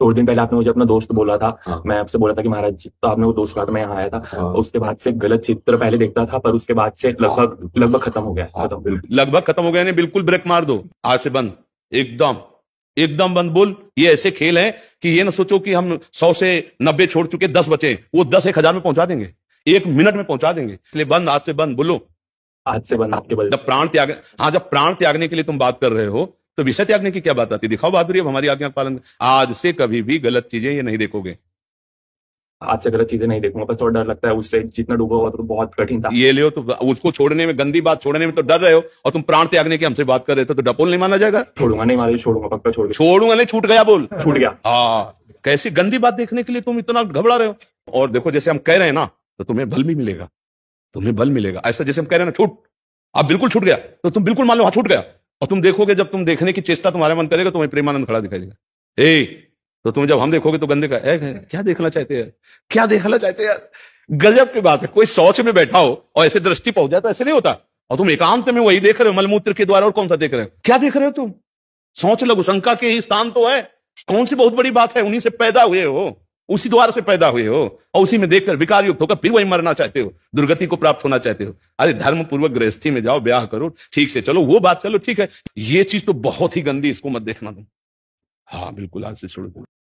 थोड़े दिन पहले आपने मुझे अपना दोस्त बोला था हाँ। मैं आपसे बोला था कि महाराज तो आपने वो दोस्त कहा था मैं यहाँ आया था हाँ। उसके बाद से गलत चित्र पहले देखता था पर उसके बाद से लगभग हाँ। लगभग खत्म हो गया खत्म हाँ, लगभग खत्म हो गया यानी बिल्कुल ब्रेक मार दो आज से बंद एकदम एकदम बंद बोल ये ऐसे खेल है कि ये ना सोचो कि हम सौ से नब्बे छोड़ चुके दस बचे वो दस एक हजार में पहुंचा देंगे एक मिनट में पहुंचा देंगे इसलिए बंद आज से बंद बोलो आज से बंद आपके बल जब प्राण त्याग हाँ जब प्राण त्यागने के लिए तुम बात कर रहे हो तो विषय त्यागने की क्या बात आती दिखाओ बहादुरी अब हमारी आज्ञा पालन आज से कभी भी गलत चीजें ये नहीं देखोगे आज से गलत चीजें नहीं देखूंगा बस थोड़ा डर लगता है उससे जितना डूबा हुआ तो बहुत कठिन था ये लियो तो उसको छोड़ने में गंदी बात छोड़ने में तो डर रहे हो और तुम प्राण त्यागने की हमसे बात कर रहे हो तो डपोल नहीं माना जाएगा छोड़ूंगा नहीं माना छोड़ूंगा पक्का छोड़ छोड़ूंगा नहीं छूट गया बोल छूट गया हाँ कैसी गंदी बात देखने के लिए तुम इतना घबरा रहे हो और देखो जैसे हम कह रहे हैं ना तो तुम्हें बल भी मिलेगा तुम्हें बल मिलेगा ऐसा जैसे हम कह रहे हैं ना छूट आप बिल्कुल छूट गया तो तुम बिल्कुल मान लो हाँ छूट गया और तुम देखोगे जब तुम देखने की चेष्टा तुम्हारे मन करेगा तुम्हें प्रेमानंद खड़ा दिखाई देगा ए तो तुम जब हम देखोगे तो गंदे का ए क्या देखना चाहते यार क्या देखना चाहते यार गजब की बात है कोई शौच में बैठा हो और ऐसे दृष्टि पहुंच जाए तो ऐसे नहीं होता और तुम एकांत में वही देख रहे हो मलमूत्र के द्वारा और कौन सा देख रहे हो क्या देख रहे हो तुम सोच शंका के ही स्थान तो है कौन सी बहुत बड़ी बात है उन्हीं से पैदा हुए हो उसी द्वार से पैदा हुए हो और उसी में देखकर विकार युक्त होकर फिर वही मरना चाहते हो दुर्गति को प्राप्त होना चाहते हो अरे धर्म पूर्वक गृहस्थी में जाओ ब्याह करो ठीक से चलो वो बात चलो ठीक है ये चीज तो बहुत ही गंदी इसको मत देखना तुम हाँ बिल्कुल आज से छोड़ दो